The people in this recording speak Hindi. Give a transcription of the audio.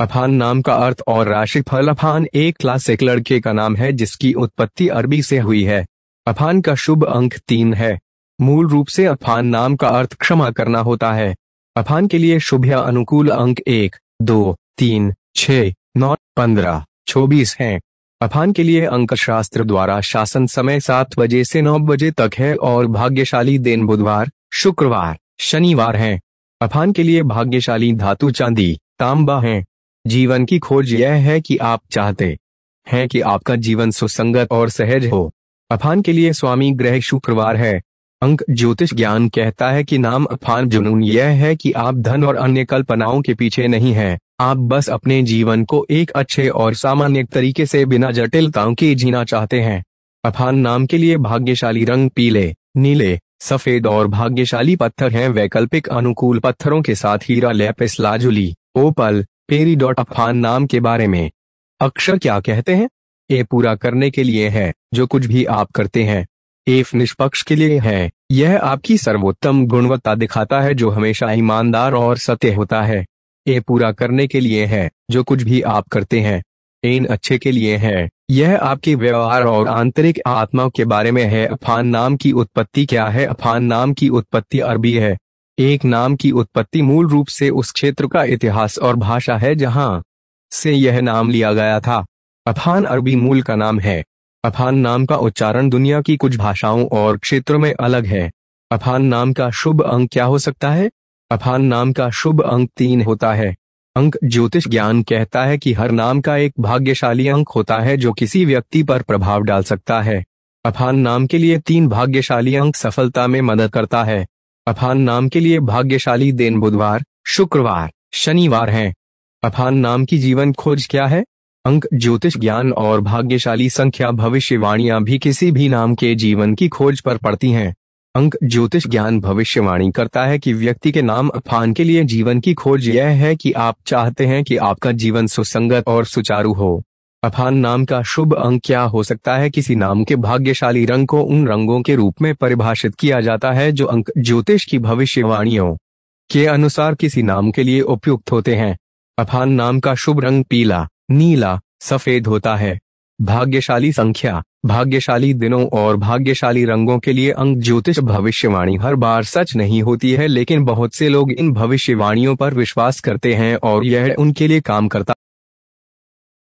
अफान नाम का अर्थ और राशिफल अफान एक क्लासिक लड़के का नाम है जिसकी उत्पत्ति अरबी से हुई है अफान का शुभ अंक तीन है मूल रूप से अफान नाम का अर्थ क्षमा करना होता है अफान के लिए शुभ या अनुकूल अंक एक दो तीन छ नौ पंद्रह चौबीस हैं। अफान के लिए अंक शास्त्र द्वारा शासन समय सात बजे से नौ बजे तक है और भाग्यशाली दिन बुधवार शुक्रवार शनिवार है अफान के लिए भाग्यशाली धातु चांदी तांबा है जीवन की खोज यह है कि आप चाहते हैं कि आपका जीवन सुसंगत और सहज हो अफान के लिए स्वामी ग्रह शुक्रवार है अंक ज्योतिष ज्ञान कहता है कि नाम अफान जुनून यह है कि आप धन और अन्य कल्पनाओं के पीछे नहीं हैं, आप बस अपने जीवन को एक अच्छे और सामान्य तरीके से बिना जटिलताओं के जीना चाहते हैं अफान नाम के लिए भाग्यशाली रंग पीले नीले सफेद और भाग्यशाली पत्थर हैं वैकल्पिक अनुकूल पत्थरों के साथ हीरा lapis lazuli opal peridot अफान नाम के बारे में अक्षर क्या कहते हैं ए पूरा करने के लिए है जो कुछ भी आप करते हैं एफ निष्पक्ष के लिए है यह आपकी सर्वोत्तम गुणवत्ता दिखाता है जो हमेशा ईमानदार और सत्य होता है ए पूरा करने के लिए है जो कुछ भी आप करते हैं एन अच्छे के लिए है यह आपके व्यवहार और आंतरिक आत्मा के बारे में है अफान नाम की उत्पत्ति क्या है अफान नाम की उत्पत्ति अरबी है एक नाम की उत्पत्ति मूल रूप से उस क्षेत्र का इतिहास और भाषा है जहां से यह नाम लिया गया था अफान अरबी मूल का नाम है अफान नाम का उच्चारण दुनिया की कुछ भाषाओं और क्षेत्रों में अलग है अफान नाम का शुभ अंक क्या हो सकता है अफान नाम का शुभ अंक तीन होता है अंक ज्योतिष ज्ञान कहता है कि हर नाम का एक भाग्यशाली अंक होता है जो किसी व्यक्ति पर प्रभाव डाल सकता है अफान नाम के लिए तीन भाग्यशाली अंक सफलता में मदद करता है अफान नाम के लिए भाग्यशाली दिन बुधवार शुक्रवार शनिवार है अफान नाम की जीवन खोज क्या है अंक ज्योतिष ज्ञान और भाग्यशाली संख्या भविष्यवाणियां भी किसी भी नाम के जीवन की खोज पर पड़ती हैं अंक ज्योतिष ज्ञान भविष्यवाणी करता है कि व्यक्ति के नाम अफान के लिए जीवन की खोज यह है कि आप चाहते हैं कि आपका जीवन सुसंगत और सुचारू हो अफान नाम का शुभ अंक क्या हो सकता है किसी नाम के भाग्यशाली रंग को उन रंगों के रूप में परिभाषित किया जाता है जो अंक ज्योतिष की भविष्यवाणियों के अनुसार किसी नाम के लिए उपयुक्त होते हैं अफान नाम का शुभ रंग पीला नीला सफेद होता है भाग्यशाली संख्या भाग्यशाली दिनों और भाग्यशाली रंगों के लिए अंक ज्योतिष भविष्यवाणी हर बार सच नहीं होती है लेकिन बहुत से लोग इन भविष्यवाणियों पर विश्वास करते हैं और यह उनके लिए काम करता